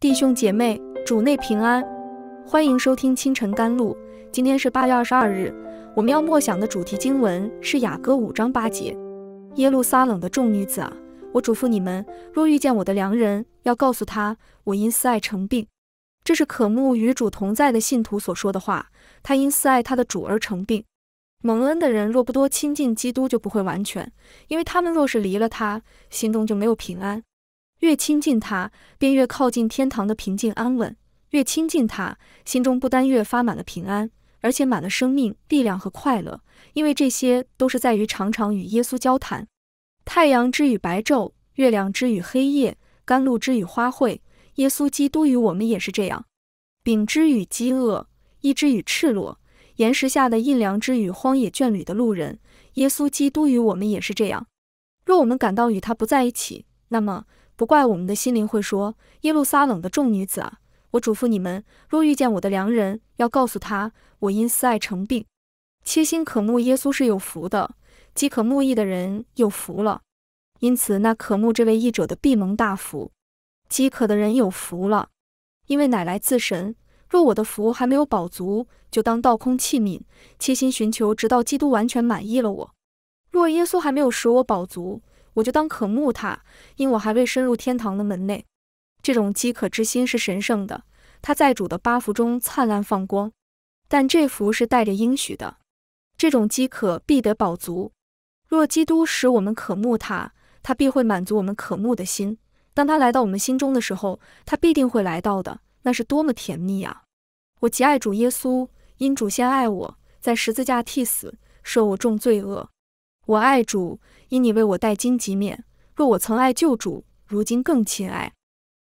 弟兄姐妹，主内平安，欢迎收听清晨甘露。今天是八月二十二日，我们要默想的主题经文是雅歌五章八节：“耶路撒冷的众女子啊，我嘱咐你们，若遇见我的良人，要告诉他，我因思爱成病。”这是渴慕与主同在的信徒所说的话，他因思爱他的主而成病。蒙恩的人若不多亲近基督，就不会完全，因为他们若是离了他，心中就没有平安。越亲近他，便越靠近天堂的平静安稳；越亲近他，心中不单越发满了平安，而且满了生命、力量和快乐，因为这些都是在于常常与耶稣交谈。太阳之与白昼，月亮之与黑夜，甘露之与花卉，耶稣基督与我们也是这样。饼之与饥饿，衣之与赤裸，岩石下的印良之与荒野倦旅的路人，耶稣基督与我们也是这样。若我们感到与他不在一起，那么。不怪我们的心灵会说：“耶路撒冷的众女子啊，我嘱咐你们，若遇见我的良人，要告诉他，我因思爱成病，切心可慕耶稣是有福的；饥渴慕义的人有福了。因此，那渴慕这位义者的必蒙大福；饥渴的人有福了，因为乃来自神。若我的福还没有饱足，就当倒空器皿，切心寻求，直到基督完全满意了我。若耶稣还没有使我饱足，我就当渴慕他，因我还未深入天堂的门内。这种饥渴之心是神圣的，他在主的八福中灿烂放光。但这福是带着应许的，这种饥渴必得饱足。若基督使我们渴慕他，他必会满足我们渴慕的心。当他来到我们心中的时候，他必定会来到的。那是多么甜蜜啊！我极爱主耶稣，因主先爱我，在十字架替死，受我重罪恶。我爱主，因你为我代荆棘免。若我曾爱旧主，如今更亲爱。